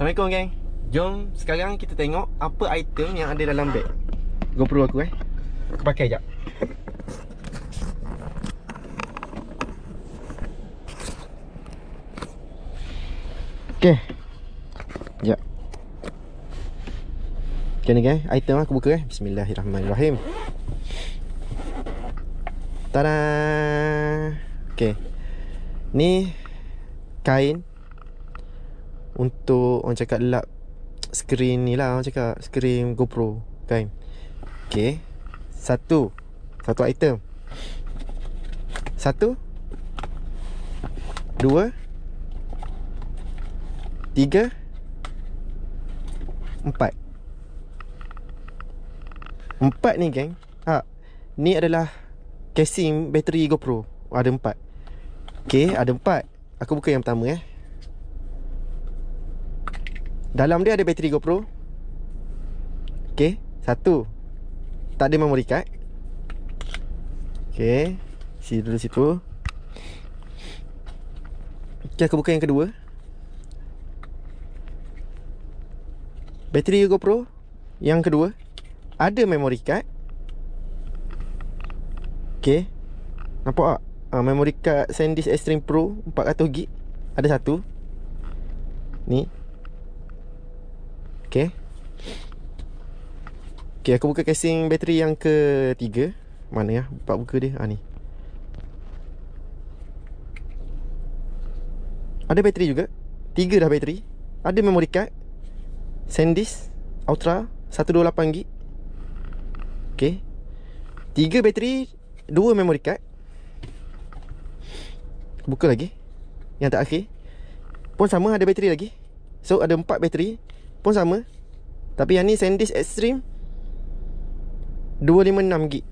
Assalamualaikum geng Jom sekarang kita tengok apa item yang ada dalam beg GoPro aku eh Aku pakai sekejap Okay Sekejap Okay ni geng, item aku buka eh Bismillahirrahmanirrahim Tadaaa Okay Ni Kain untuk orang cakap lap screen ni lah orang cakap screen GoPro kan Okay, satu satu item satu dua tiga empat empat ni Gang. ha ni adalah casing bateri GoPro ada empat Okay, ada empat aku buka yang pertama eh dalam dia ada bateri GoPro Okay Satu Tak ada memory card Okay Sini dulu situ Okay aku buka yang kedua Bateri GoPro Yang kedua Ada memory card Okay Nampak tak? Uh, memory card SanDisk Extreme Pro 400GB Ada satu Ni Okay Okay aku buka casing bateri yang ketiga Mana ya Bapak buka dia Ha ni Ada bateri juga Tiga dah bateri Ada memory card SanDisk Ultra 128GB Okay Tiga bateri Dua memory card Buka lagi Yang tak akhir Pun sama ada bateri lagi So ada empat bateri pun sama Tapi yang ni SanDisk Extreme 256GB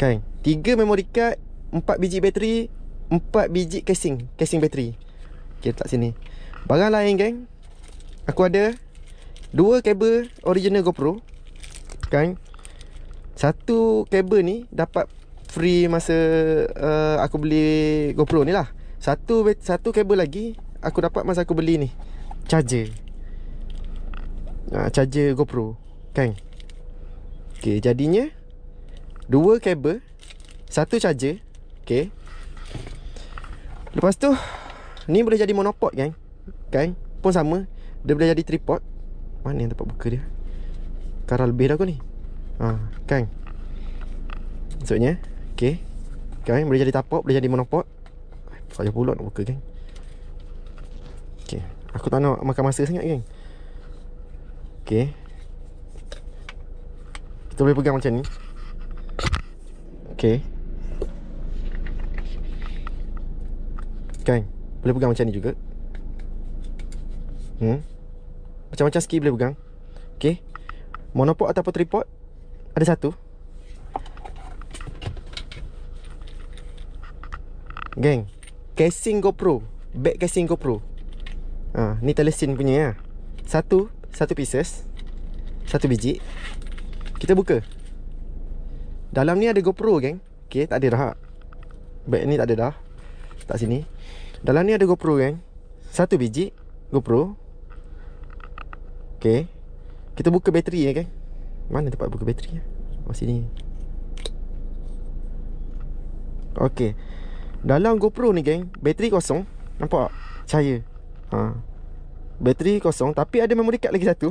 Kan 3 memory card 4 biji bateri 4 biji casing Casing bateri Okay letak sini Barang lain geng Aku ada 2 kabel original GoPro Kan Satu kabel ni Dapat free masa uh, Aku beli GoPro ni lah satu satu kabel lagi aku dapat masa aku beli ni charger uh, charger GoPro kan okey jadinya dua kabel satu charger okey lepas tu ni boleh jadi monopod kan kan pun sama dia boleh jadi tripod mana yang tempat buka dia kara lebih dah aku ni ha uh, kan maksudnya okey kan boleh jadi tapak boleh jadi monopod saya pula nak buka kan okey aku tak nak makan masa sangat kan Okay Kita boleh pegang macam ni Okay Kan Boleh pegang macam ni juga Hmm Macam-macam ski boleh pegang Okay Monopod ataupun tripod Ada satu Gang Casing GoPro Back casing GoPro ha, Ni telesin punya ya. Satu satu pieces satu biji kita buka dalam ni ada GoPro geng okey tak ada dah bag ni tak ada dah tak sini dalam ni ada GoPro geng satu biji GoPro okey kita buka bateri ya geng mana tempat buka bateri ya oh sini okey dalam GoPro ni geng bateri kosong nampak cahaya ha Bateri kosong Tapi ada memory card lagi satu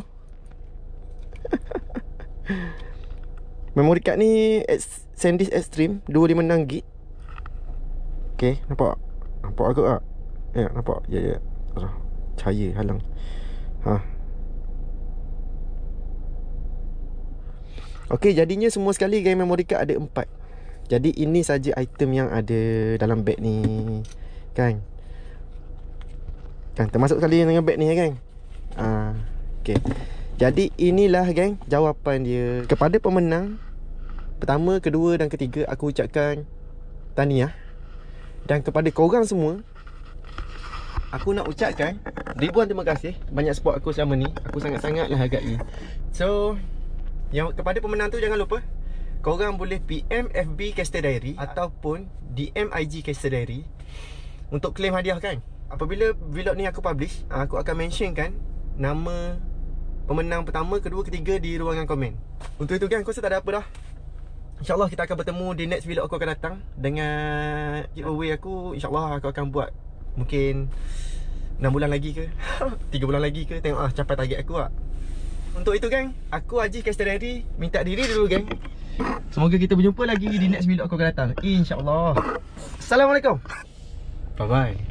Memory card ni SanDisk Extreme 256GB Okay Nampak Nampak agak tak Ya yeah, nampak Ya yeah, ya yeah. Cahaya halang Ha Okay jadinya semua sekali Game memory card ada 4 Jadi ini saja item yang ada Dalam bag ni Kan Kan Kan termasuk sekali dengan beg ni ya geng. Ah, okey. Jadi inilah geng jawapan dia kepada pemenang pertama, kedua dan ketiga aku ucapkan tahniah. Dan kepada korang semua Aku nak ucapkan Ribuan terima kasih Banyak support aku selama ni Aku sangat-sangat lah agak agaknya So yang Kepada pemenang tu jangan lupa Korang boleh PM FB Caster Diary Ataupun DM IG Caster Diary Untuk claim hadiah kan apabila vlog ni aku publish ah, aku akan mentionkan nama pemenang pertama, kedua, ketiga di ruangan komen untuk itu kan aku rasa tak ada apa dah insyaAllah kita akan bertemu di next vlog aku akan datang dengan giveaway aku insyaAllah aku akan buat mungkin 6 bulan lagi ke 3 bulan lagi ke tengok ah capai target aku lah untuk itu gang aku Haji Castellari minta diri dulu gang semoga kita berjumpa lagi di next vlog aku akan datang insyaAllah Assalamualaikum bye bye